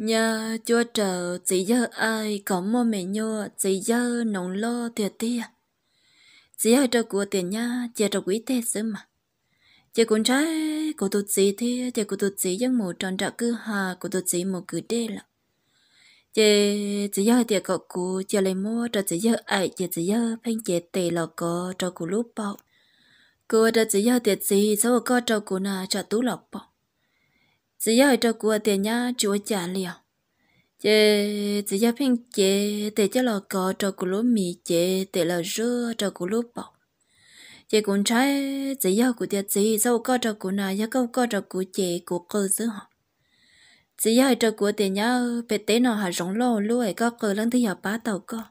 nhà chúa trở chỉ giờ ai có mua mẹ nhua chỉ giờ nóng lo thiệt tia chỉ ở trong của tiền nha chỉ trong quý tết sớm mà chỉ con trái của tụt chỉ thì chỉ của tụt chỉ giấc mù tròn trạc cứ hà của tụt chỉ một cứ đê là chỉ chỉ giờ tiệc cọ cụ chỉ lấy mua cho chỉ giờ ai chỉ chỉ giờ phanh chỉ tệ là có cho của lúc bọc cụ cho chỉ giờ tiền gì sau có cho của na cho tú lọc bọc 只要照顾点伢就家了。chế chỉ cho phim chế để cho lò cò cho cụ lúa mì chế để lò rưa cho cụ lúa bọc chế cũng trái chỉ cho cụ tiệt chỉ sau có cho nào cho câu có cho cụ chế cụ cơ giữ họ chỉ cho cho cụ tiền nhau bé tế nó hà rong lô luôn có cơ lăng thứ nhà bá tàu có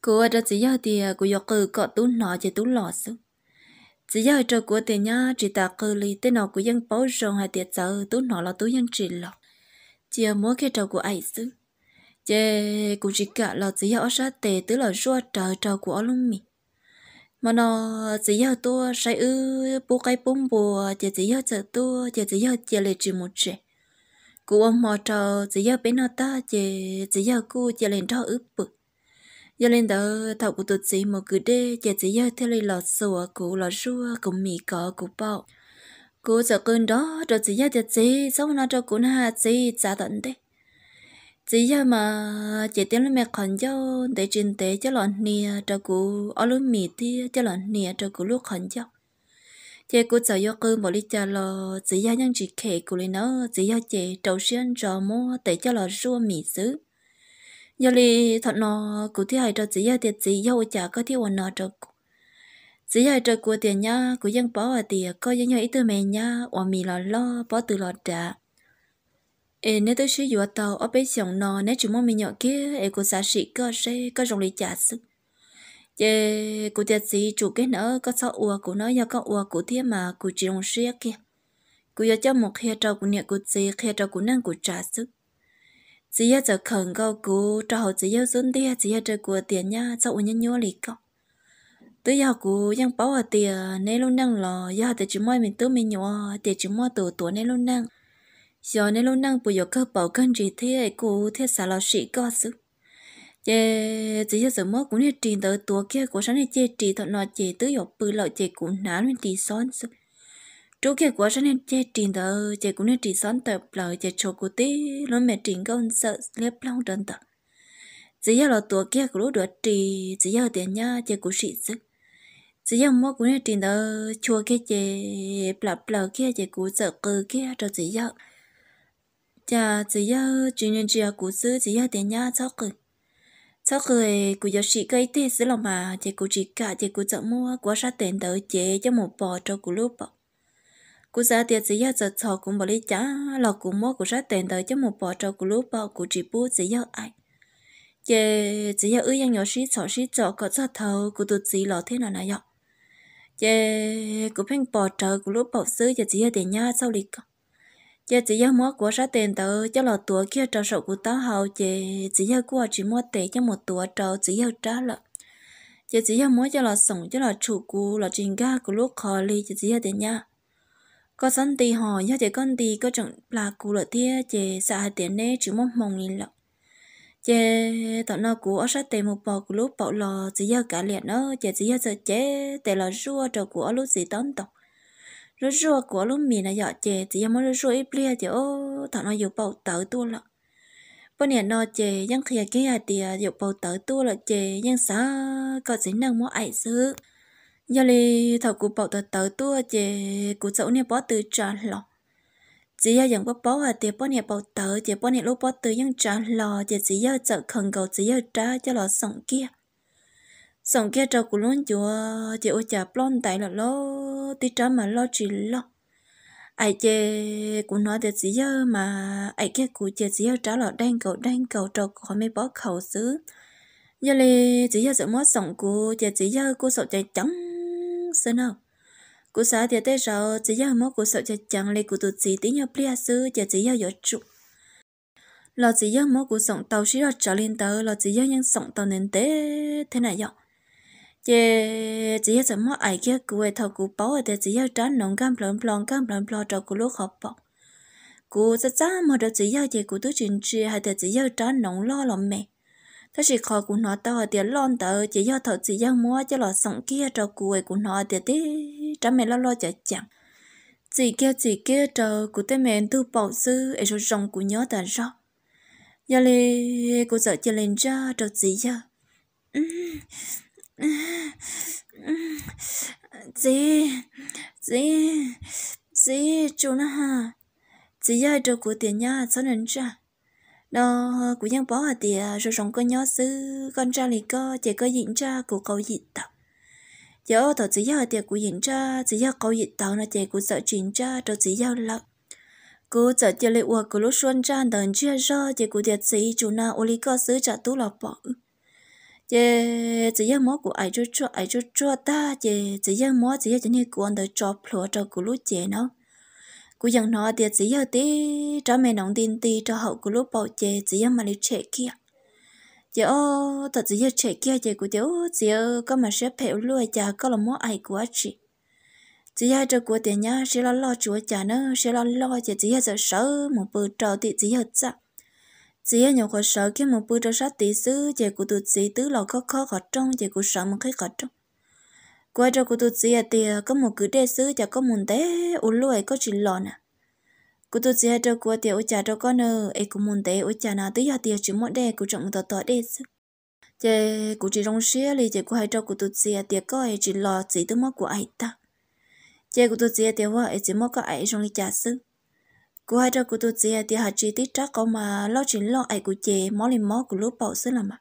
cụ cho chỉ cho thì cụ yêu cơ có tú nọ chế tú xuống chỉ giờ trò của tiền nhá chỉ ta cơ li tên nó của dân bảo rồng hay tiền giờ tú nó là tú dân chỉ lọ chỉ ở mỗi cái trò của ai xứ chê cũng chỉ cả là chỉ ở sát tề tứ là rùa trò trò của luôn mì mà nó chỉ giờ tôi say ư bố cái bông bùa chỉ chỉ giờ chờ tôi chỉ chỉ giờ chỉ lấy chỉ một chuyện của ông mò trò chỉ giờ bên nó ta chỉ chỉ giờ cô chỉ lên trò ướp bực giờ lên đó thảo của tôi chỉ một cứ đê chỉ chỉ giờ theo lấy lọt sữa của lọt rua cũng mì cỏ của bọ cô sợ cơn đó rồi chỉ giờ chỉ chỉ sau nó cho cô na chỉ trả tận đấy chỉ giờ mà chỉ tiếng lên mẹ khẩn cho để trên tế cho lọt nia cho cô ở lúc mì thì cho lọt nia cho cô lúc khẩn cho chị cô sợ yo cơn bỏ đi cho lo chỉ giờ nhân chỉ kể của lên nó chỉ giờ chị trầu xuyên trò mua để cho lọt rua mì xứ giờ li thật nó cụ thi hải cho chỉ giờ tiền chỉ giờ chả có thi hoàn nó cho chỉ giờ cho của tiền nhá cụ dân bỏ à tiền có dân nhảy từ mẹ nhá hoàn mì lo lo bỏ từ lo trả ê nếu tôi sử dụng tàu ở bên sông nó nếu chúng mong mình nhỏ kia ê cụ xã sĩ cơ sẽ có rồng lý trả sức chê cụ tiền gì chủ cái nữa có sao ua cụ nói giờ có ua cụ thi mà cụ chỉ rồng xia kia cụ giờ cho một khe trâu cụ nhẹ cụ gì khe trâu cụ năng cụ trả sức 只要就肯够古，然后只要准的，只要这古点呀，就我人鸟里个。tôi yêu cú yang bảo ở tiề nay luôn năng lò yêu để chúng mày mình tự mình nhỏ để chúng mày tổ tổ nay luôn năng giờ nay luôn năng bây giờ cơ bảo cân gì thế cú thế xả lò sĩ có sự chế chỉ cho sự mất cũng như truyền tới tổ kia của sáng nay chế trì thọ nọ chế tự yêu bự lọ chế cũng nán lên tì son sự chú kia của cho nên chơi trình tờ chơi cũng nên trình sẵn tờ lỡ chơi chỗ của tí nó mẹ trình công sợ lép long đơn tờ chỉ giờ là tuổi kia cũng lúc đó trì chỉ giờ tiền nhá chơi của sĩ sức chỉ giờ mua của nên trình tờ chùa kia chơi bla bla kia chơi của sợ cừ kia cho chỉ giờ chả chỉ giờ chuyện nhân chuyện của sư chỉ giờ tiền nhá cháu cừ sau khi cô giờ sĩ cái tê sứ lòng mà chị cô chỉ cả chị cô chọn mua quá sát tiền tới chế cho một bò cho cô lúc bọc cú ra tiệt chỉ giờ giờ thọ cũng bảo lý chả lọ cú mua cú ra tiền tới cho một bỏ trâu cú lúa bỏ cú chỉ bút chỉ giờ ai chè chỉ giờ ưu yang nhỏ xí thọ xí thọ có ra thầu cú tụt chỉ lọ thế nào này vậy chè cú phanh bỏ trâu cú lúa bỏ xứ chè chỉ giờ tiền nhà sau lịch chè chỉ giờ mua cú ra tiền tới cho lọ tuổi kia trâu sầu cú tao hậu, chè chỉ giờ cú chỉ mua tiền cho một tuổi trâu chỉ giờ trả lợi chè chỉ giờ mua cho lọ sống cho lọ chủ cú lọ trình ga cú lúa khó ly chè chỉ giờ tiền nhà có dân tì họ nhớ chỉ con tì có chọn là cụ lợi tia chỉ xã hai tiền nè chỉ một mong lên lọ chỉ tận nó cụ ở sát tề một bò cụ lúc bọ lò chỉ giờ cả liền nó chỉ chỉ giờ giờ chế tề lò rùa trò cụ ở lúc gì tấn tộc rùa rua ở lúc mì là dọ chè chỉ giờ mới rú rua ít lia chỉ ô thằng nó dùng bầu tớ tu lọ bữa nay nọ chè dân kia kia thì dùng bầu tớ tu lọ chè dân xã có chỉ năng mua ai xứ giờ li thầu cụ bảo tờ tờ tua chị cụ dẫu nè bỏ từ trả lọ chỉ giờ dần bỏ bỏ à thì bỏ nè bảo tờ chị bỏ nè lúc bỏ từ nhưng trả lọ chị chỉ giờ chợ khẩn cầu chỉ giờ trả cho lọ sòng kia sòng kia trâu cụ luôn chùa chị ô chả plon tại là lo tí trả mà lo chỉ lo ai chê cụ nói thì chỉ giờ mà ai kia cụ chị chỉ giờ trả lọ đang cầu đang cầu trâu cụ mới bỏ khẩu xứ giờ li chỉ giờ sợ mất sòng cụ chị chỉ giờ cô sợ chạy trắng sơn nào cụ xã thì tới rồi chỉ giao mỗi cụ sợ chả chẳng lấy cụ tụt gì tí nhau plia sư chả chỉ giao giọt trụ lo chỉ giao mỗi cụ sống tàu xí ra trở lên tàu là chỉ giao nhân sống tàu nền tế thế này dọc chỉ chỉ giao mỗi ai kia cụ ấy thầu cụ bảo ấy chỉ giao trán nồng cam plon plon cam plon plon cho cụ lúc học bọc cụ sẽ ra mà được chỉ giao chê cụ tụt chuyện chia hay chỉ giao trán nồng lo lòng mẹ Thế chỉ khó của nó tao ở tiền lon tờ chỉ do thợ chỉ do mua cho lọ sọng kia trò cuối của nó tiền tí trăm mẹ lo lo chả chẳng. Chỉ kia chỉ kia trò của tên mẹ thu bảo sư ở chỗ rồng của nhớ tàn rõ. Giờ lê cô sợ chơi lên ra cho chị giờ. chị chị chị chú nó ha. chị giờ cho của tiền nhà sao nên chưa nó ờ, của nhân bó à thì rồi rồng có nhớ sư con trai liền có chỉ có diễn ra của cậu dị tàu giờ tàu chỉ giờ thì của diễn ra chỉ giờ cầu dị tàu là chỉ của sợ chuyển ra tàu chỉ giao lập cô giờ chỉ lệ uổng của lúc xuân ra đần chia ra chỉ của tiệt sĩ chủ na ô lì có sư trả tú là bỏ chỉ chỉ giờ mối của ai chú chú ai chú chú ta chỉ chỉ giờ mối chỉ giờ chỉ như của anh đợi cho phù cho của lúc chị nó cú dân nó thì chỉ giờ tí cho mẹ nóng tin tí cho hậu của lúc bảo chế chỉ giờ mà đi trẻ kia chỉ ô ờ, thật chỉ giờ trẻ kia chỉ của chỉ chỉ giờ có mà sẽ phải lùi chả có là mua ai của chị chỉ giờ cho của tiền nhá sẽ lo lo chúa chả nữa sẽ lo lo chỉ chỉ giờ sợ một bữa trò thì chỉ giờ chắc chỉ ở nhà khó sợ khi một bữa trò sát tí xứ chỉ của tụi chỉ tứ lo khó khó khó trong chỉ của sợ một cái khó trong qua cho cô tôi chỉ thì có một cái đề xứ cho có muốn té u lùi có chỉ lọ nè cô tôi chỉ cho qua thì uống trà cho con nè ấy cũng muốn té uống trà nào tới giờ thì chỉ một đề cũng trọng tỏ tờ đề xứ chế cô chỉ rong xía li chế cô hay cho cô tôi chỉ thì có ấy chỉ lọ chỉ tới mất của ấy ta chế cô tôi chỉ thì hoa ấy chỉ mất có ấy trong li trả xứ cô hay cho cô tôi chỉ thì hạt chỉ tiết chắc có mà lo chỉ lo ấy của chế mỏ li mỏ của lúc bảo xứ là mà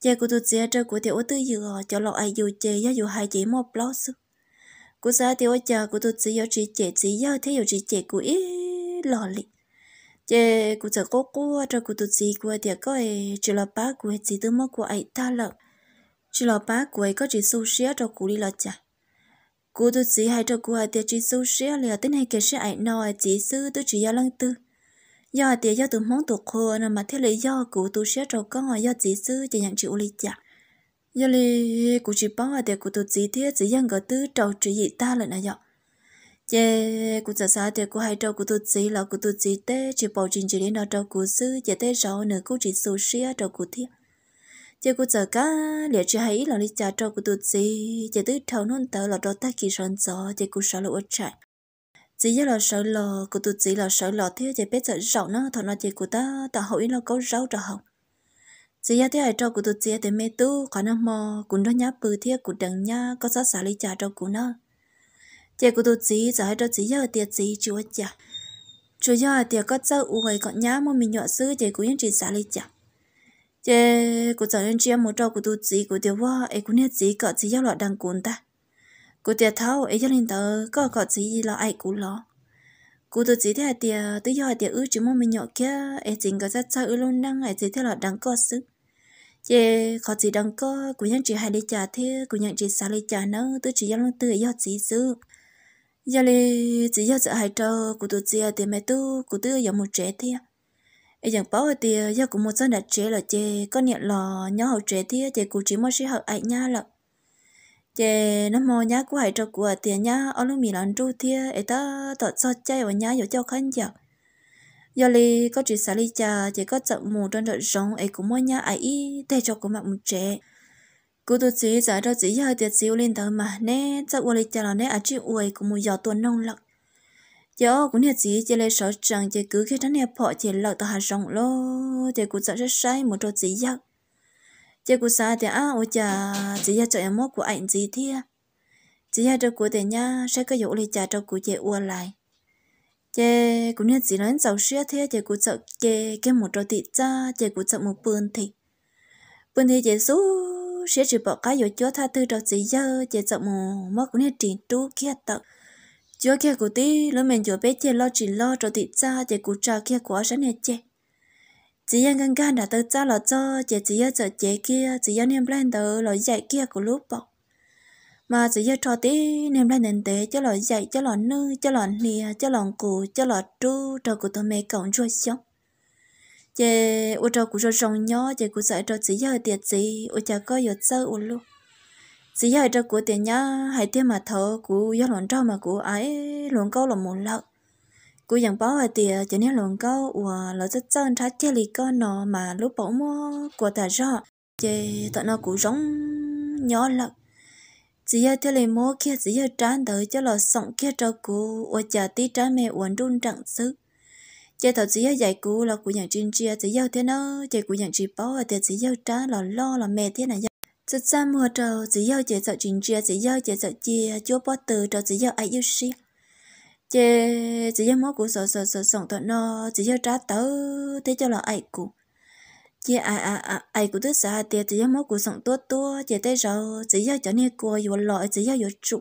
chị của tôi chơi chơi của thì ô tư dừa cho lọ ai dù chị do dù hai chị một blog sư của xã thì ô chờ của tôi chơi do chị chị chỉ do thế do chị chị của ý lọ lị chị của sợ cô cô chơi của tôi chị của thì có chỉ là bá của chị tư mất của ai ta lợ chỉ là bá của ấy có chỉ sâu xía cho của đi là chả của tôi chị hay cho của ai thì chỉ sâu xía là tính hay kia sẽ ai nói chỉ sư tôi chỉ do lăng tư do tiệt do tụi món tụi khô nên mà thế lý do cụ tụi sẽ trâu có ngoài do chỉ sư cho nhận chịu lý chả do lý cụ chỉ bảo là tiệt cụ tụi chỉ thế chỉ dân gỡ tứ trâu chỉ dị ta là nãy giờ chế cụ sợ sợ tiệt cụ hai trâu cụ tụi chỉ là cụ tụi chỉ thế chỉ bảo trình chỉ đến đó trâu cụ sư chế thế rõ nữa cụ chỉ số xe trâu cụ thiết chế cụ sợ cá liệt chỉ hay là lý chả trâu cụ tụi chỉ chế tứ trâu nôn tờ là trâu ta kỳ sơn gió chế cụ sợ lụa chạy chỉ là sợ lò của tụi chỉ là sợ lò thế thì biết sợ rậu nó thằng nó chỉ của ta ta hỏi nó có rau cho học chỉ là thế ai cho của tụi chỉ thì mê tu khả năng mò cũng đó nhá bự thế của đằng nhá có sát xả lý trả cho của nó chỉ của tụi chỉ giờ cho chỉ giờ tiệt chỉ chúa chả chúa giờ tiệt có sợ uầy còn nhá mà mình nhọ sư chỉ của những chỉ xả lý trả chỉ của giờ nên chia một trò của tụi chỉ của tiểu hoa ấy cũng nhất chỉ cọ chỉ giờ đằng cuốn ta cô tiệt thâu ấy cho nên tớ có có gì là ai cũ lo cô tôi chỉ thấy tiệt tôi do tiệt ư chỉ mong mình nhỏ kia ấy chính có rất sao ư luôn đang ấy chỉ thấy là đang có sức chê có gì đang có của những chị hai đi trả thế của những chị sáu đi trả nữa tôi chỉ giao lương tự do chỉ sự giờ này chỉ giao sự hai trâu của tôi chỉ thì mẹ tôi của tôi giờ một trẻ thế ấy chẳng bảo thì giờ của một dân đặt trẻ là chị có niệm là nhỏ học trẻ thế chị cũng chỉ mong sẽ học ai nha lợ chế nó mò nhá của hải trâu của tiền nhá ở lúc mình làm chủ thia ấy ta tọt so chơi và nhá dỗ cho khăn chợ giờ li có chuyện xả li cha chỉ có chậm mù trong đợt rong ấy cũng mua nhá ấy thay cho của mặt một trẻ cô tôi chỉ giải cho chỉ hơi tiệt xíu lên thôi mà nè chợ uầy cha là nè à chị uầy cũng mua giò tuần nông lặc giờ cũng nhớ chỉ chỉ lấy sợ rằng chỉ cứ khi thằng nè bỏ chỉ lợt tờ hạt rong lo chỉ cũng sợ rất say một trâu chỉ giặc chị cụ xã thì à ôi chà chị ya cho em mốt của ảnh gì thia chị ya cho cụ thì nha sẽ có dụng lấy chả cho cụ chị uo lại chị cũng nên chỉ nói giàu xưa thế chị cụ sợ chị cái một trò thịt cha chị cụ sợ một bươn thì bươn thì chị số sẽ chỉ bỏ cái rồi chúa tha thứ cho chị ya chị sợ một mốt cũng nên chỉ trú kia tật chúa kia cụ tí lớn mình chúa biết chị lo chỉ lo cho thịt cha chị cụ trà kia quá sáng nè chị chỉ yên gần gần đã tới cho là cho chỉ chỉ yên cho chế kia chỉ yên niệm lên tới là dạy kia của lúc bọc mà chỉ yên cho tí niệm lên đến tế cho là dạy cho là nư cho là lìa cho là cụ cho là tru cho của tôi mẹ cậu rồi xong chỉ ô cho của tôi rong nhỏ chỉ của dạy cho chỉ yên tiệt gì ô cha có yếu sơ ô lúc chỉ yên cho của tiền nhá hay tiền mà thở của yên lộn cho mà của ấy lộn câu là muốn lợi cú dặn bảo là thì chỉ nên lòng câu và lỡ rất chân trái chơi lì con nó mà lúc bảo mua của ta rõ chỉ tận nó cú giống nhỏ lắm chỉ giờ chơi lì mua kia chỉ giờ trán tới cho lỡ sống kia cho cú và chờ tí trái mẹ uốn đun chẳng sức chơi thật chỉ dạy cú là cú nhận chuyên chia chỉ giờ thế nó chơi cú nhận chỉ bảo là thì chỉ giờ trả là lo là mẹ thế này rất xa mùa trầu chỉ giờ chơi sợ chuyên chia chỉ giờ chơi sợ chia chúa bỏ từ trầu chỉ giờ ai yêu xí chê chỉ cho mỗi cụ sợ sợ sợ sống tao nó chỉ cho trả tớ thế cho là ai cụ chê à, à, à, ai ai ai ai cụ thứ xa tiệt chỉ cho mỗi cụ sống tốt tốt chê tới rồi chỉ cho cho nên cô vừa lợi chỉ cho vừa trụ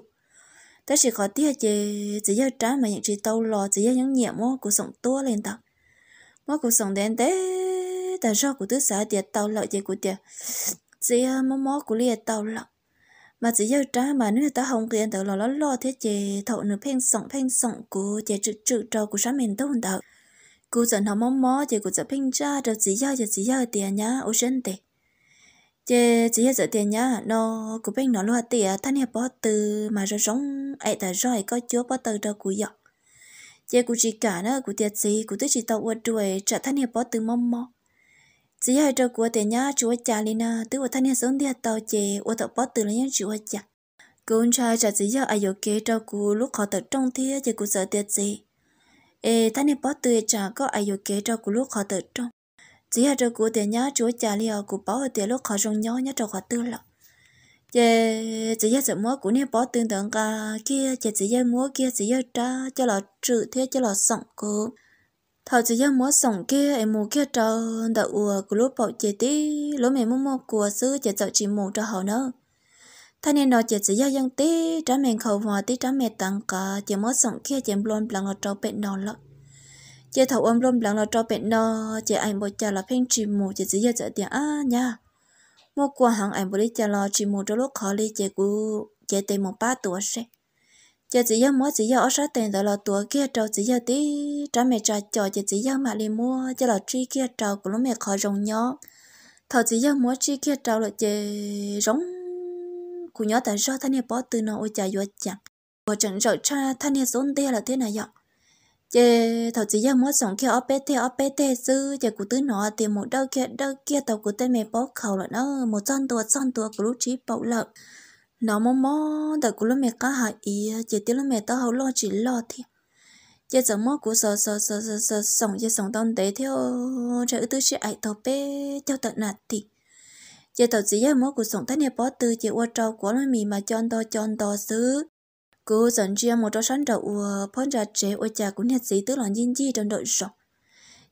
thế chỉ có tiếc chê chỉ cho trả mà những chị tao lò chỉ cho những nhiệm mỗi cụ sống tốt lên tao mỗi cụ sống đến thế tại sao cụ thứ xa tiệt tao lợi chê cụ tiệt chỉ mỗi mỗi cụ liệt tao lợi mà chỉ yêu trả mà nếu ta không kiện tự lo lo lo thế chị thậu nửa phên sọng phên sọng của chị trực trực trò của sáng mình đâu đâu cô giận họ mong mó chị của giờ phên cha đâu chỉ yêu giờ chỉ yêu tiền nhá ô chân tệ chị chỉ yêu giờ tiền nhá nó của bên nó lo tiền thanh hiệp bỏ từ mà rồi sống ấy ta rồi có chúa bỏ từ đâu của dọc chị của chị cả nữa của tiền gì của tôi chỉ tàu quật đuổi trả thanh hiệp bỏ từ mong mó chỉ hai trâu của tiền nhá chú cha lên na tứ của thanh niên sống địa tàu chè của tàu bót từ lấy chú chúa cha cũng trai trả chỉ cho ai yêu kế trâu của lúc họ tập trong thia chỉ của sợ tiệt gì ê thanh niên bót từ chả có ai yêu kế trâu của lúc họ tàu trong chỉ hai trâu của tiền nhá chúa cha liền của bảo ở tiền lúc họ rong nhau nhá trâu họ tư lọ chè chỉ hai sợ múa của niên bót tương tượng cả kia chè chỉ hai múa kia chỉ hai tra cho là trừ thế cho là sọng của thảo chỉ yêu mua sòng kia em mua kia cho đã ua của lúc bảo chế tí lúc mẹ mua mua của xứ chế chợ chỉ mua cho họ nữa thay nên nó chế chỉ yêu dân tí trả mẹ khẩu hòa tí trả mẹ tặng cả chế mua sòng kia chế luôn bằng là trâu bệnh nó lắm chế thảo ôm luôn bằng là trâu bệnh nó chế anh bảo cha là phanh chỉ mua chế chỉ yêu chợ tiền à nha mua của hàng anh bảo đi cha là chỉ mua cho lúc khó đi chế cú chế tìm một ba tuổi sẽ giờ chỉ yêu mua chỉ yêu ở sát tiền đó là tuổi kia trâu chỉ yêu tí trả mẹ trả cho giờ chỉ yêu mà đi mua giờ là chi kia trâu của lúc mẹ khó rồng nhỏ thầu chỉ yêu mua chi kia trâu là chị rống của nhỏ tại sao thanh niên bỏ từ nó ôi chả vô chẳng của trận rồi cha thanh niên xuống tia là thế này vậy chị thầu chỉ yêu mua sống kia ở bé tê ở bé tê sư giờ của tứ nọ thì một đau kia đau kia tàu của tên mẹ bỏ khẩu là nó một son tua son tua của lúc trí bảo lợn nó mò mò đã cú lúc mẹ cá hại ý chỉ tiếc lúc mẹ tao hầu lo chỉ lo thì giờ giờ mò cú sờ sờ sờ sờ sờ sống giờ sống tao đấy theo trời tư sẽ ai tao bé theo tận nạt thì giờ tao chỉ giờ mò cú sống tao nè bỏ từ chỉ qua trâu của nó mì mà chọn to chọn to xứ cú dần chia một trâu sắn đầu phong ra trẻ ôi cha cũng nhặt gì tức là nhìn gì trong đội sọ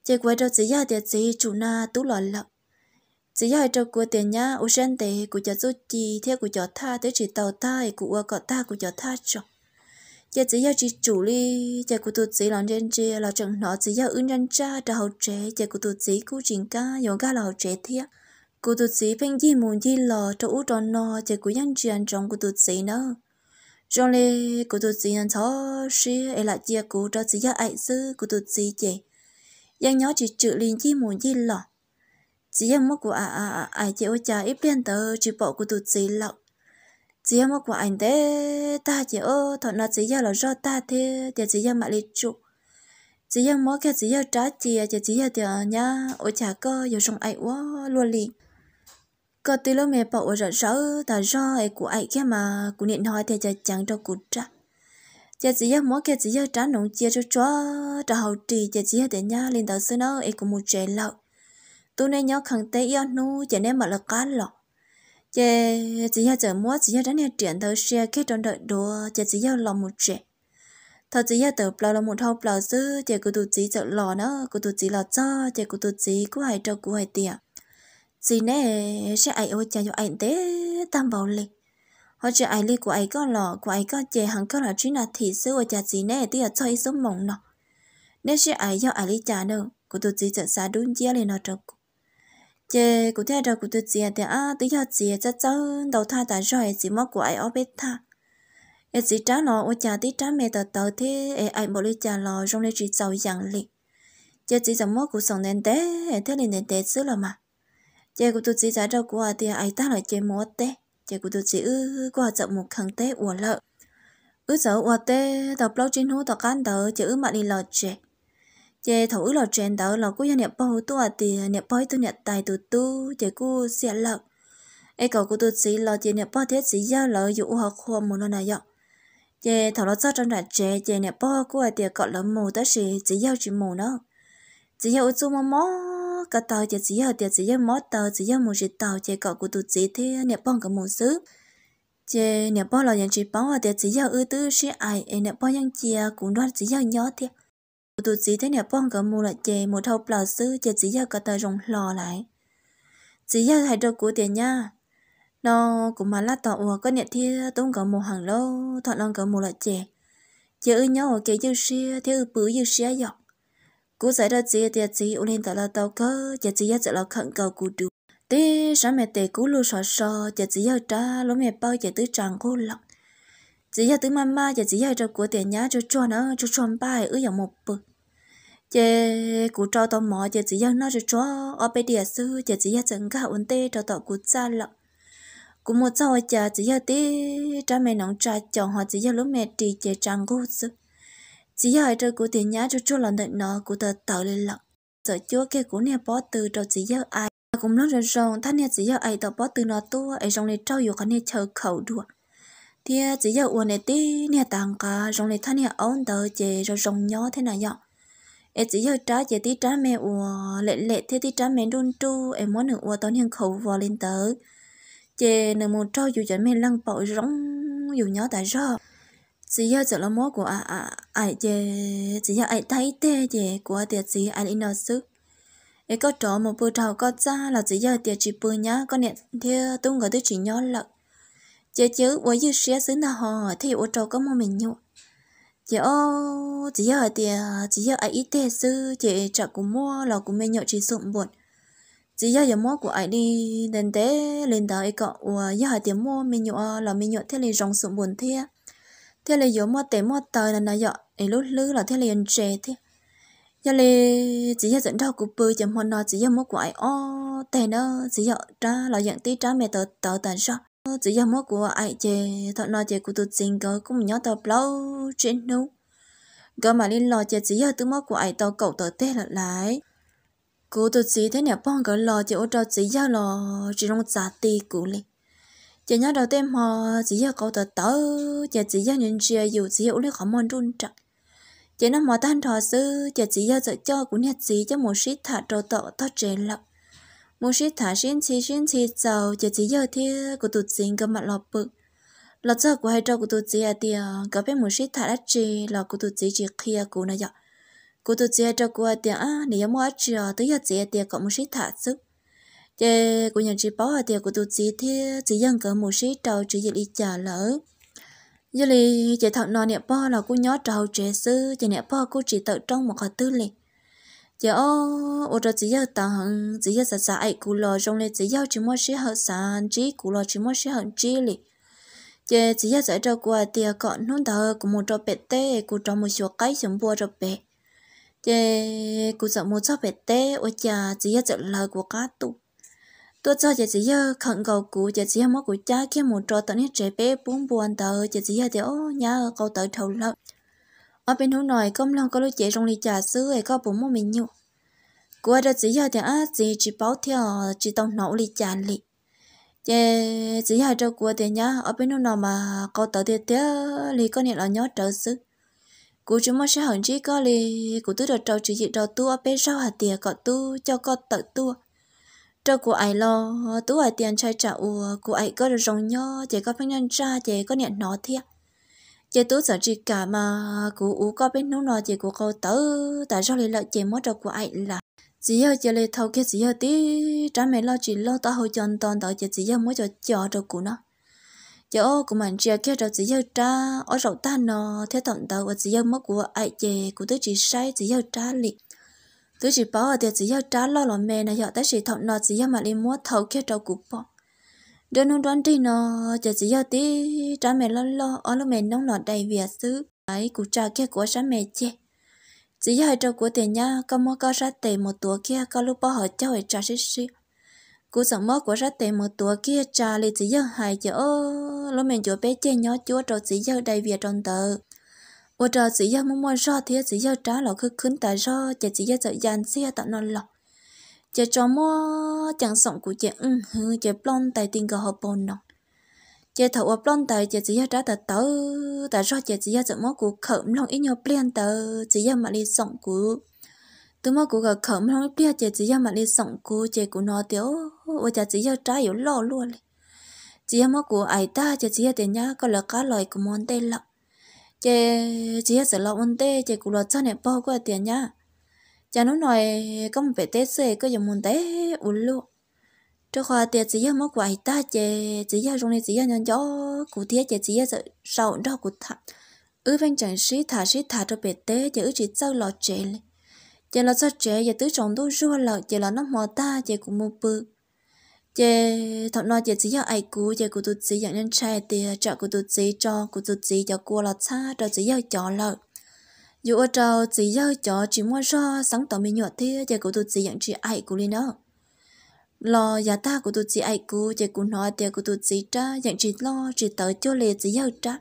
giờ quay trâu chỉ giờ thì chỉ chủ na tú lọ lợn chỉ hai trâu của tiền nhá u sen tế của cho chú chi theo của cho tha tới chỉ tàu ta của ua cọ ta của cho tha cho giờ chỉ yêu chỉ chủ li giờ của tôi chỉ lòng dân chia là chẳng nó chỉ yêu ứng nhân cha đã hậu trẻ giờ của tôi chỉ cú trình ca dòng ca là hậu trẻ thiệt của tôi chỉ phanh di muốn di lò cho u tròn nò giờ của nhân chuyện trong của tôi chỉ nữa trong lê của tôi chỉ nhân thọ sĩ ấy là giờ của cho chỉ yêu ai sư của tôi chỉ chị dân nhỏ chỉ chữ liền chi muốn di lò chỉ em mất của à à ai chỉ ôi cha ít tiền tờ chỉ bỏ của tụt chỉ lậu chỉ em mất của anh thế ta chỉ ô thọ nó chỉ giờ là do ta thế thì chỉ giờ mà lịch trụ chỉ em mất cái chỉ giờ trả chị chỉ chỉ giờ thì nhá ôi cha cơ giờ xong ai quá luôn liền có từ lâu mẹ bảo ở rõ rõ ta do ai của ai kia mà cũng điện thoại thì chẳng cho cụ trả chị chỉ giờ mỗi cái chỉ giờ trả nóng chia cho cho trả hậu trì chị chỉ giờ để nhá lên tờ xưa nó ai cũng một trẻ lậu tôi nên nhớ khẳng tế yêu nu chỉ nên mà là cá lọ chỉ chỉ yêu chờ mua chỉ yêu đánh nhau chuyện thôi, xe khi trong đợi đồ, chỉ chỉ yêu lòng một trẻ thật chỉ yêu từ bao lòng một thâu bao dư chỉ cứ tụt chỉ chợ lò nó cứ tụt chỉ lò cho chỉ cứ tụt chỉ cứ hay cho cứ hay tiệt chỉ nè sẽ ai ôi cha cho ai tế tam bảo lịch họ chỉ ai li của ai có lò của ai có chè hàng có là chính là thị sư của cha gì nè tiếc cho ít số mỏng nọ nếu sẽ ai do ai li cha nữa của tôi chỉ sợ xa đúng chia lên nó cho chế cụ thể đầu cụ tự chế à? thì à tự do chế cho cháu đầu tha đã rồi chỉ mất của ai ở bên ta, em chỉ trả nó ở nhà tí trả mẹ tờ tờ thế em ai bỏ đi trả lò trong lấy chỉ giàu dạng lì chế chỉ rằng mất cuộc sống nên té em thấy nên té xứ là mà chế cụ tự chế trả đầu của thì ai ta lại chế mất té chế cụ tự chế ư qua chậm một khăn té uổng lợi ư sợ uổng té tập lâu trên hố tập can tờ chế mà đi lọt chế chế thấu là chuyện đó là cũng nhập bao tu à thì nhận bao tu nhận tài tu tu chế cú sẽ lợn ai cầu cú tu sĩ là chế nhận bao thiết sĩ giao lợi, dụ học khoa một lần này vậy chế thầu là sao trong đại chế chế nhận bao cú à thì gọi là mù tới sĩ chỉ giao chỉ mù nó. chỉ giao chú mà mó cả tàu chế chỉ giao thì chỉ giao mó tàu chỉ giao mù chỉ tàu chế cầu cú tu sĩ thế nhận bao cái mù xứ chế nhận bao là những chỉ bao à thì chỉ giao ưu tư sĩ ai nhận bao những chia cũng đoan chỉ giao nhỏ thiệt tụ chỉ thế nè bông cả mua là chè một thâu bờ sư chè chỉ giờ cả tờ rồng lò lại chỉ giờ hãy được của tiền nha nó cũng mà lát tàu ủa có nhẹ thia tốn cả một hàng lâu thọ non cả một là chè chè ư nhau ở kề dư xia thế ư bứ dư xia dọc cú giải ra chỉ tiền chỉ u lên tàu là tàu cơ chè chỉ giờ chợ là khẩn cầu cú đủ tê sáng mẹ tê cú lù sò sò chè chỉ giờ ta lúa mẹ bao chè tứ tràng cô lọc chỉ giờ tới mama giờ chỉ giờ cho của tiền nhá cho cho nó cho cho ba ở dòng một bự chị cụ cho tao mò chị chỉ giờ nó cho cho ở bên địa sư chị chỉ giờ chẳng cả ổn tê cho tao cụ cha lợ cụ một sau chị chỉ giờ tê cha mẹ nóng cha chồng họ chỉ giờ lúc mẹ trì chị trang cô sư chỉ giờ cho cụ tiền nhá cho cho lần đợi nó cụ tờ tờ lên lợ sợ chúa kia cụ nè bỏ từ cho chỉ giờ ai cũng nói rằng rằng ta nè chỉ giờ ai tao bỏ từ nó tu ai trong này trao yêu cái nè chờ khẩu được thì chỉ giờ uống này tí nè tăng cả rồi này thằng nè ống tờ chè rồi rong nhỏ thế này vậy? em chỉ giờ trái chè tí trái mẹ uống lệ lệ thế tí trái mẹ đun tru em muốn được uống tao nhân khẩu vào lên tờ chè nửa một trâu dù cho mẹ lăng bội rong dù nhỏ tại do chỉ giờ chỉ là mối của à à ai chè chỉ giờ ai thấy thế chè của tiệt gì ai in sức ấy có trò một bữa trầu có ra là chỉ giờ tiệt chỉ bữa nhá con nè thia tung cái thứ chỉ nhỏ lợt chứ chứ với dư xe xứ nào họ thì ô trâu có một mình nhau chị ô chỉ giờ thì chỉ giờ ai ít thế sư chị chả cũng mua là cũng mình nhậu chỉ sụm buồn chỉ giờ giờ mua của ai đi đến tế lên tới cậu, và giờ thì mua mình nhậu là mình nhậu thế là rong sụm buồn thế thế là giờ mua tế mua tới là nó giờ ấy lúc lư là thế là ăn chè thế giờ là chỉ giờ dẫn đầu của bơi chấm hoa nó chỉ giờ mua của ai ô tế nó chỉ giờ ra là dẫn tí trái mẹ tớ tớ tận sao của ai chè thợ nó chè của tụi chính có cũng nhớ tao lâu trên nấu cơ mà lên lò chè chỉ giờ tụi mốt của ai tao cậu tao tê lại lại cô tụi chỉ thế nè bong cái lò chè ô tao chỉ giờ lò chỉ trong giá tì cũ lên chè nhớ đầu tiên họ chỉ giờ cậu tao tớ chè chỉ giờ nhìn chè dù chỉ hiểu lấy khó mòn run chặt chè nó mà tan thọ sư chè chỉ giờ sợ cho của nhà chỉ cho một ship thả trâu tọ thoát chè lập muốn sĩ thả xin chỉ xin chỉ giàu chỉ chỉ giờ thì của tụt xin cơ mặt lọp bực lọ giờ của hai trâu của tụt chỉ à thì có biết muốn sĩ thả đất chỉ lọ của tụt chỉ chỉ kia của này giờ của tụt chỉ hai trâu của thì à nếu mua chỉ à tới giờ chỉ thì có muốn sĩ thả sức chế của nhận chỉ bảo à thì của tụt chỉ thì chỉ dân cỡ muốn sĩ trâu chỉ gì đi trả lỡ giờ thì chế thằng nọ nè bảo là cô nhớ trâu chế sư chế nè bảo cô chỉ tự trong một cái tư liệu giờ ô ô đó chỉ yêu tặng chỉ yêu sa sa ai lo trong này chỉ yêu chỉ muốn xe hợp sản chỉ cù lò chỉ muốn xe hợp chỉ lì giờ chỉ yêu giải đâu qua tiệc còn nón thờ của một trò bẹt tê của trò một số cái sống bùa trò bẹt giờ của sợ một trò bẹt tê ô cha chỉ yêu giải lời của cá tụ tôi cho giờ chỉ yêu khẩn cầu cụ giờ chỉ yêu mất của cha khi một trò tận hết trẻ bé bốn buồn thờ giờ chỉ yêu thì ô nhà cầu tới thầu lợi ở bên hướng này công lao có lối chế trong lý trả xứ ấy có bốn mô mình nhiều của đã chỉ hai thì á chỉ chỉ báo theo chỉ tông nấu lý trả lý chế chỉ hai cho của thì nhá ở bên hướng nào mà có tờ tiền tía lý có niệm là nhớ trở xứ của chúng mới sẽ hưởng chỉ có lý của tôi được trâu chỉ dị đầu tu ở bên sau hạt tiền có tu cho có tự tu trâu của ai lo tu ở tiền trai trả của ai có được rồng nhớ chỉ có phanh nhân ra chỉ có niệm nó thiệt chị tú sợ chị cả mà cô ú có biết nấu nồi chị của cô tớ tại sao lại lợi chị mất đầu của anh là chỉ giờ chị lại thâu kia chỉ giờ tí trả mẹ lo chị lo tao hồi chọn toàn đợi chị chỉ giờ mới cho chọn đầu của nó chị ô của mình chị kia đầu chỉ giờ trả ở rậu ta nó thế đầu và chỉ giờ mất của anh chị của tớ chỉ sai chỉ giờ trả liền tớ chỉ bảo ở tiệc chỉ giờ trả lo lo mẹ này giờ tới chỉ thằng nó chỉ giờ mà đi mua thâu kia đầu của bọn đơn nó đoán trên nó chả chỉ do tí cha mẹ lo lo ở lúc mẹ nóng lọt đầy việc xứ ấy cũng cha kia của sáng mẹ chê chỉ do hai trâu của tiền nha có mua có ra tiền một tuổi kia có lúc bao hỏi cháu trả xí xí cụ sống mơ của ra tiền một tuổi kia trả lì chỉ do hai chữ lúc mình chỗ bé chê nhỏ chúa trâu chỉ do đầy việc trong tờ ô trâu chỉ do muốn mua ra thì chỉ do trả lọ cứ khứng tại do chả chỉ do sợ dàn xe tận nó lọc chả cho mua chẳng sống của chả ưng ừ, hư chả plon tài tiền gò hợp bồn đồng chả thầu ở plon tài, chả chỉ ra trả tờ tớ tại sao chả chỉ ra chợ mua của khẩm lòng ít nhiều plon tờ chỉ ra mà đi sống của tụi mua của gà khẩm lòng plon chả chỉ ra mà đi sống của chả của nó tiểu ô chả chỉ ra trái yếu lo luôn chỉ ra mua của ai ta chả chỉ ra tiền nhá có là cá lời của món tây lặng chả chỉ ra sợ lo món tây chả của lo cho này bao qua tiền nhá cha nó nói công về tế xe có giờ muốn tế ủn luôn cho khoa tiệt chỉ mất quậy ta chè chỉ giờ trong này chỉ giờ nhân gió cụ thiết chè chỉ giờ sau đó cụ thả ư bên chẳng sĩ thả sĩ thả cho bề tế chè ư chỉ sau lọ chè lên chè lọ sao chè giờ tứ trọng đôi rua lọ chè lọ nóng mò ta chè cũng mua bự chè thằng nói chè chỉ giờ ai cụ chè cụ tụt chỉ giờ nhân trai tiệt chợ cụ tụt chỉ cho cụ tụt chỉ cho cua lọ xa cho chỉ giờ chọn lợn dù ở trâu chỉ do cho chỉ mua cho sáng tỏ mình nhọt thế giờ của tôi chỉ nhận chị ai của lên đó lo giá ta của tôi chỉ ai của giờ cô nói giờ của tôi chỉ cha nhận chị lo chỉ tới cho lệ chỉ do cha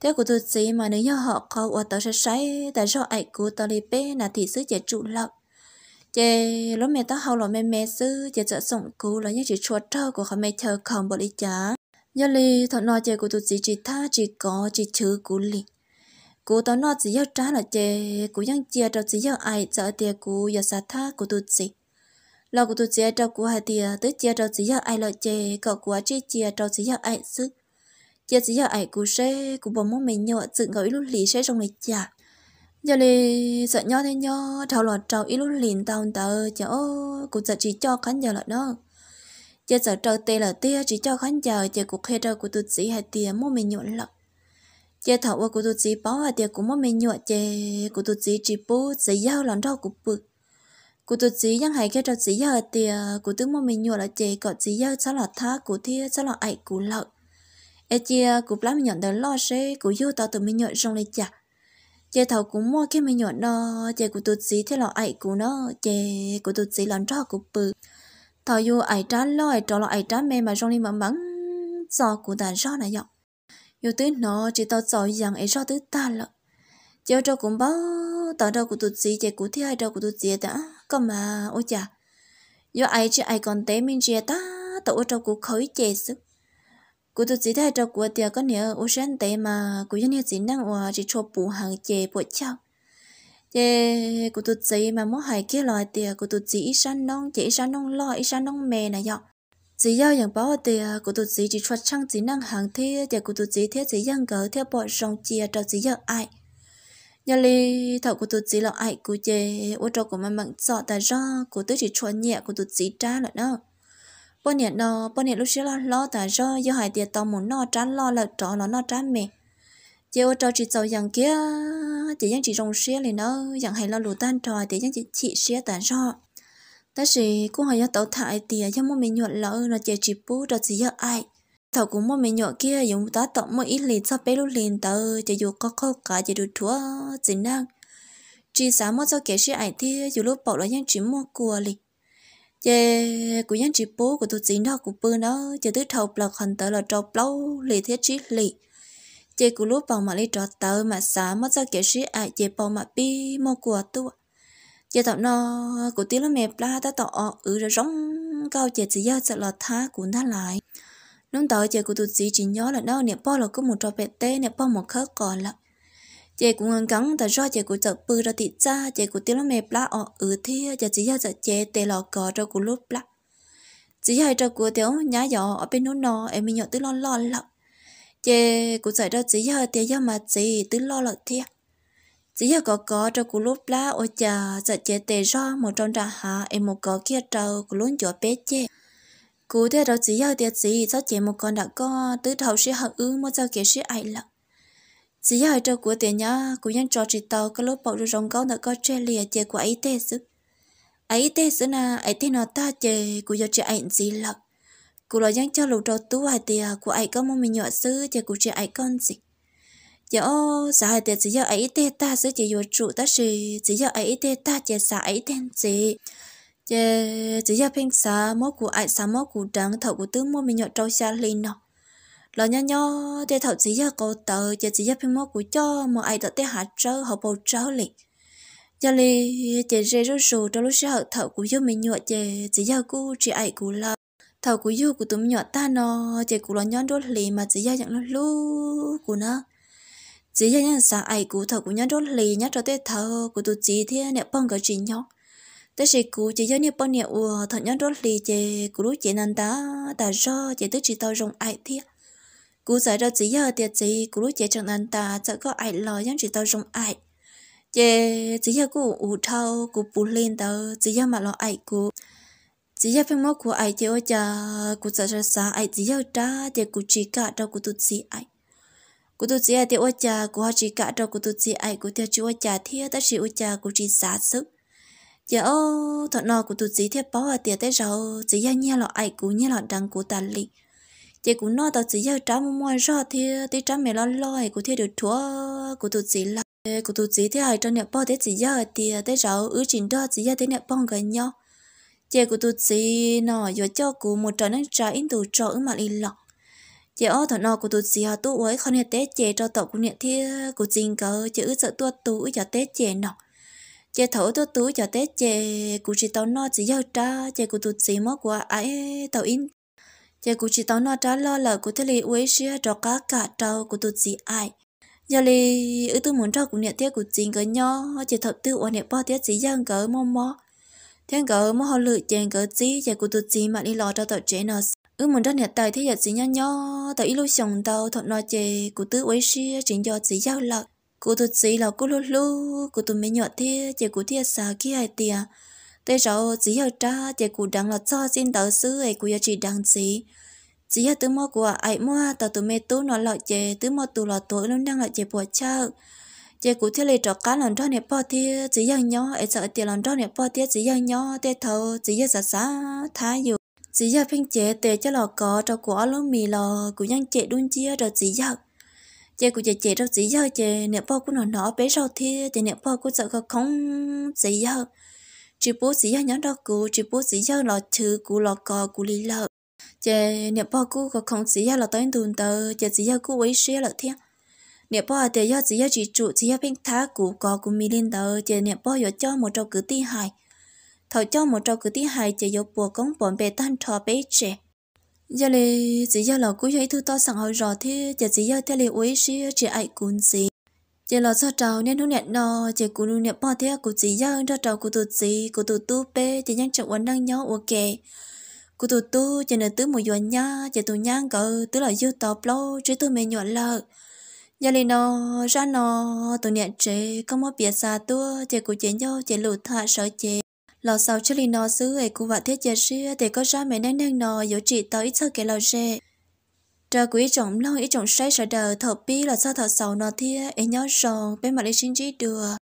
thế của tôi chỉ mà nếu như họ không ở tới sẽ say tại do ai của tôi lấy bé là thì sẽ chạy trụ lập giờ lúc mẹ ta hầu lo mẹ mẹ sư giờ sẽ sống cô là những chị chuột trâu của họ mẹ chờ không bỏ đi chả giờ lì thằng nói giờ của tôi chỉ chỉ tha chỉ có chỉ chữ của liền cú tao nói chỉ yêu trả là chê cú yang chia cho chỉ yêu ai sợ tiệt cú giờ sát tha cú tụt chỉ, lo cú tụt chia cho cú hai tiệt tới chia cho chỉ yêu ai là chê cậu cú chỉ chia cho chỉ yêu ai chứ, chia chỉ yêu ai cú sẽ cú bỏ mông mình nhọ dựng gọi lúc lì sẽ trong này chả giờ này sợ nhọ thế nhọ thảo lọt trâu ít lúc liền tao tờ chả ô cú sợ chỉ cho khán giờ là nó giờ sợ trâu tê là tê chỉ cho khán giờ chả cú khe trâu cú tụt chỉ hai tiệt mông mình nhọ lọc chế thảo của cụ tụ chỉ bảo à tiệc cũng mất mình nhọ chế cụ tụ chỉ chỉ bố sẽ giao lòng rau của bự cụ tụ chỉ ยัง hay cái trò chỉ giao tiệc cụ tướng mất mình nhọ là chế cọ chỉ giao sao là tha cụ thi sao là ảnh cụ lợn ê chia cụ lắm nhận đời lo sẽ cụ vô tao từ mình nhọ trong này chả chế thảo cũng mua cái mình nhọ đó, chế cụ tụ chỉ thế là ảnh cụ nó chế cụ tụ chỉ lòng rau của bự thảo vô ảnh trái lo ấy trả lo ấy trả mê mà trong này mà mắng do cụ đàn rau này dọc tới nó chỉ tao giỏi rằng ấy cho tới ta lợ giờ cho cũng bao tao đâu của tụi gì chạy của thế ai đâu của tụi gì đã có mà ôi chà giờ ai chứ ai còn té mình chia ta tao ở đâu của khởi chè sức của tụi gì thay đâu của tiệc có nhớ ô sen té mà của dân nhà chỉ năng hòa chỉ cho bù hàng chè bộ chào chè của tụi gì mà muốn hại kia loại tiệc của tụi gì ít san nông chỉ san nông lo ít san nông mè này dọ chỉ do những bảo tề của tụt chỉ chỉ thuật trang chỉ năng hàng thế để của tụt chỉ thế chỉ dân gỡ theo bọn rong chia cho chỉ dân ai nhà li thảo của tụt chỉ là ai của chê ô trâu của mình mặn sọ tại do của tụt chỉ chuẩn nhẹ của tụt chỉ trả lại đó bọn nhẹ nó bọn nhẹ lúc xưa là lo tại do do hai tiệt tao muốn nó trả lo là trọ nó nó trả mẹ chê ô trâu chỉ giàu dần kia chỉ dân chỉ rong xía liền nó dần hay lo lù tan trò chỉ dân chỉ chỉ xía tại do ta chỉ cũng hay tàu thải thì cho mua mình nhuận lỡ là chạy chỉ bú đó chỉ giờ ai thảo cũng mua mình nhuận kia dùng ta tọt mua ít liền cho bé lúc liền tờ chỉ dù có khâu cả chỉ được thua chỉ năng chỉ sáng mất cho kẻ sĩ ảnh thì dù lúc bảo là nhân chỉ mua của liền chỉ của nhân chỉ bú của tôi chính đó của bươn đó chỉ tới thầu là hoàn tờ là trọc lâu liền thế chỉ liền chỉ của lúc bảo mà lấy trọt tờ mà sáng mất cho kẻ sĩ ảnh chỉ bảo mà bi mua của tôi giờ tao nó của tiếng lúc mẹ la ta tỏ ở ừ, rồi rong cao chè chỉ do sẽ là tha của ta lại nông tàu chè của tụi chị chỉ nhớ là đâu nè po là có một trò bẹt tê nè po một khớp còn là chè cũng ngang gắng ta do chè của chợ bự ra thịt ra chè của tiếng lúc mẹ la ở ờ, ở ừ, thế chè chỉ do chợ chè tê lò cò cho của lúc la chỉ hai trò của tiểu nhá giỏ ở bên nó nó em mình nhớ tiếng lo lo lắm chè của chợ đó chỉ do tiếng giờ mà chỉ tiếng lo lợ thiệt chỉ giờ có có trong cú lúc lá ô chờ giờ chế tề ra một trong trà hạ em một có kia trâu cú luôn chỗ bé chế cú thế đó chỉ giờ tiệt gì cho chế một con đã có từ đầu sẽ hận ư một giờ kia sẽ ai lận chỉ giờ trong của tiền nhá cú nhân cho chị tàu cái lúc bảo được rồng cao đã có che lìa chế của ấy tê sức ấy tê sức na ấy tê nó ta chế cú giờ chị ảnh gì lận cú lo nhân cho lục đầu tú hoài tiệt của ấy có một mình nhỏ sứ chế cú chị ấy con dịch giờ ô giờ thì chỉ giờ ấy tê ta sẽ chỉ vừa trụ ta gì chỉ giờ ấy tê ta chỉ xả ấy tên gì chỉ chỉ giờ phim xả máu của ai xả máu của trắng thầu của tướng mua mình nhọ trâu xa lên nọ lo nho nho tê thầu chỉ giờ cầu tờ chỉ chỉ giờ phim máu của cho mà ai tới tê hạ trâu họ bầu trâu liền giờ lì chỉ rê rô rô trong lúc sau thầu của yêu mình nhọ chỉ chỉ giờ cô chỉ ai của là thầu của yêu của tướng mình nhọ ta nọ chỉ của lo nho đốt liền mà chỉ giờ nhận nó lu của nó chỉ cho nhân xã ai cú thở của nhân đốt lì nhá cho tết thở của tụ chỉ thế nè bông cái chỉ nhóc tê chỉ cú chỉ cho nè bông nè ua thở nhân đốt lì chè của lúc chè năn ta đã do chè tức chỉ tao dùng ai thế cú giải ra chỉ giờ tiệt chỉ của lúc chè chẳng năn ta sẽ có ai lo nhân chỉ tao dùng ai chè chỉ giờ cú ủ thâu cú bù lên đó chỉ giờ mà lo ai cú chỉ giờ phim mốc của ai chè ôi cha cú sợ ra sáng ai chỉ giờ ta chè cú chỉ cả đâu của tụ chỉ ai cô tu chỉ ai tiêu ôi cha cô họ chỉ cả đâu cô tu chỉ ai cô theo chú ôi cha thì ta chỉ ôi cha cô chỉ xả sức giờ ô thọ nọ cô tu chỉ thiết bảo tiền tiệt tới rồi chỉ ra nhia lọ ai cô nhia lọ đằng cô ta li chị cũng nói tao chỉ ra trả mua mua rõ thì tới trả mẹ lo lo cô thiết được thua cô tu chỉ là cô tu chỉ thế hai trong nhà bao thế chỉ ra thì tới rồi ứ trình đó chỉ ra tới nhà bao gần nhau chị cô tu chỉ nọ giờ cho cô một trận nước trái in từ cho ứng mà đi lọc chị ơi thằng nó của tôi gì họ tụ ấy không hề tết chè cho tàu của nhận thi ờ, của trình cờ chữ sợ tôi tú cho tết chè nọ chè thấu tôi tú cho tết chè của chị tao nó chỉ giao tra chè của tôi gì mất của ấy tàu in chè của chị tao nó trả lo là của thế lì uế xia cho cá cả trâu của tôi gì ai giờ lì ư tôi muốn cho của nhận thi của trình cờ nhỏ chè thấu tư của niệm bao tết gì giang cờ mò mò thế cờ mò họ lự chè cờ gì chè của tôi gì mà đi lò cho tàu chế nó ư mình ra nhà tài thế giờ chỉ nhau nhau tại ít lúc sống đâu thọ nói chè cụ tứ quấy xia chính do chỉ giao lợ cụ tụt chỉ là cụ lú lú cụ tụt mấy nhỏ thế chè cụ thiệt xa kia hai tia thế rồi chỉ giao cha chè cụ đang là cho xin tờ sư ấy cụ giờ chỉ đang chỉ chỉ giờ tứ mò của ai mua tờ tụi mẹ tú nó lọ chè tứ mò tụ lọ tuổi luôn đang lọ chè bùa cha chè cụ thiệt lệ trọ cá lần đó nè bỏ thiệt chỉ giao nhau ấy sợ tiền lần đó nè bỏ thiệt chỉ giao nhau thế thâu chỉ giờ xa xa thái dù chỉ giờ phim chế tệ cho lò có cho của lúc mì lò của nhân chế đun chia rồi chỉ giờ chế của chế chế rồi chỉ giờ chế nẹp bao của nó nó bé sau thì chế nẹp bao của sợ không chỉ giờ chỉ bố chỉ giờ nhớ đó của chỉ bố chỉ giờ lò chữ của lò có của lì lợ chế nẹp bao của không chỉ giờ là tới tuần tờ chế chỉ giờ của ấy xia là thiên nẹp bao thì giờ chỉ giờ chỉ trụ chỉ giờ phim thá của có của mì lên tờ chế nẹp bao giờ cho một trâu cứ ti hài thầu cho một trâu cứ tí hai chỉ dấu bùa cống bọn bề tan trò bế trẻ giờ lì chỉ giờ lò cúi giấy thư to sẵn hồi rõ thế giờ chỉ giờ thế lì uế xí chỉ ai cuốn gì giờ lò sao trâu nên hữu nhận nò chỉ cú nu nhận bỏ thế của chỉ giờ ra trâu của tụ gì của tụ tu bê chỉ nhang trọng uốn đang nhau ok cú tụ tu chỉ nửa tứ mùi yuan nhá chỉ tụ nhang cờ tứ là yêu tàu plô chỉ tụ mê nhuận lợ giờ lì nò ra nò tụ nhận không có một biệt xa tu, chỉ cú chỉ nhau chỉ lụt thả sợ chế lò sau cho lì nó xứ ấy cũng vật thiết giờ xưa để có ra mẹ nén nén nò yếu chỉ tới ít sao kể lò xe trời quý trọng lâu ít trọng say sợ đời thợ pi là sao thợ sầu nó thia ấy nhớ ròn bên mặt đi xin chỉ đưa